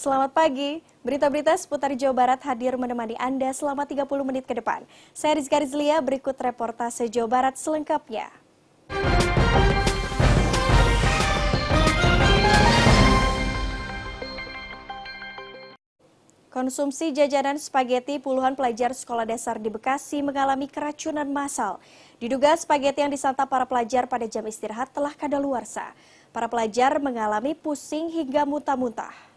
Selamat pagi. Berita-berita seputar Jawa Barat hadir menemani Anda selama 30 menit ke depan. Saya Rizka Rizlia, berikut reportase Jawa Barat selengkapnya. Konsumsi jajanan spageti puluhan pelajar sekolah dasar di Bekasi mengalami keracunan massal. Diduga spageti yang disantap para pelajar pada jam istirahat telah kadaluarsa. Para pelajar mengalami pusing hingga muntah-muntah.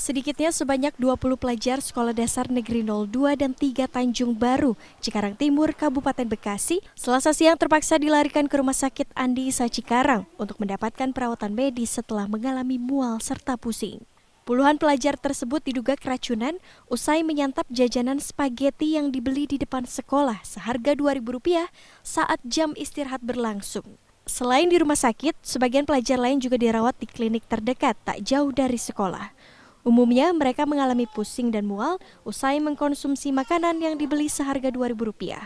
Sedikitnya sebanyak 20 pelajar Sekolah Dasar Negeri 02 dan 3 Tanjung Baru, Cikarang Timur, Kabupaten Bekasi, selasa siang terpaksa dilarikan ke Rumah Sakit Andi Isa Cikarang untuk mendapatkan perawatan medis setelah mengalami mual serta pusing. Puluhan pelajar tersebut diduga keracunan usai menyantap jajanan spageti yang dibeli di depan sekolah seharga Rp2.000 saat jam istirahat berlangsung. Selain di rumah sakit, sebagian pelajar lain juga dirawat di klinik terdekat tak jauh dari sekolah. Umumnya mereka mengalami pusing dan mual usai mengkonsumsi makanan yang dibeli seharga Rp2.000.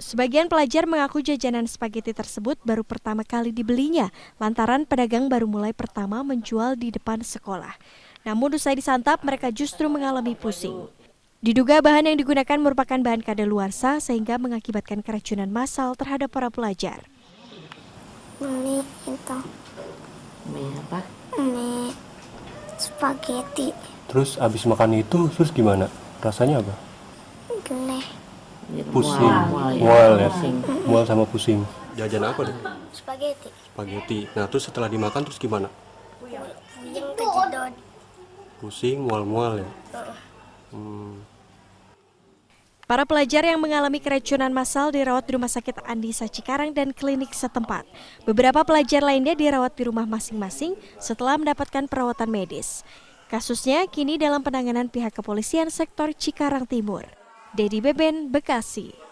Sebagian pelajar mengaku jajanan spageti tersebut baru pertama kali dibelinya lantaran pedagang baru mulai pertama menjual di depan sekolah. Namun usai disantap mereka justru mengalami pusing. Diduga bahan yang digunakan merupakan bahan kadaluarsa sehingga mengakibatkan keracunan massal terhadap para pelajar. Ini itu mie apa mie spaghetti terus abis makan itu terus gimana rasanya apa Gini. Ya, pusing mual, mual ya, ya? mual sama pusing jajan apa deh spaghetti spaghetti nah terus setelah dimakan terus gimana gitu, pusing mual-mual ya hmm. Para pelajar yang mengalami keracunan massal dirawat di Rumah Sakit Andi Cikarang dan klinik setempat. Beberapa pelajar lainnya dirawat di rumah masing-masing setelah mendapatkan perawatan medis. Kasusnya kini dalam penanganan pihak kepolisian sektor Cikarang Timur. Dedi Beben, Bekasi.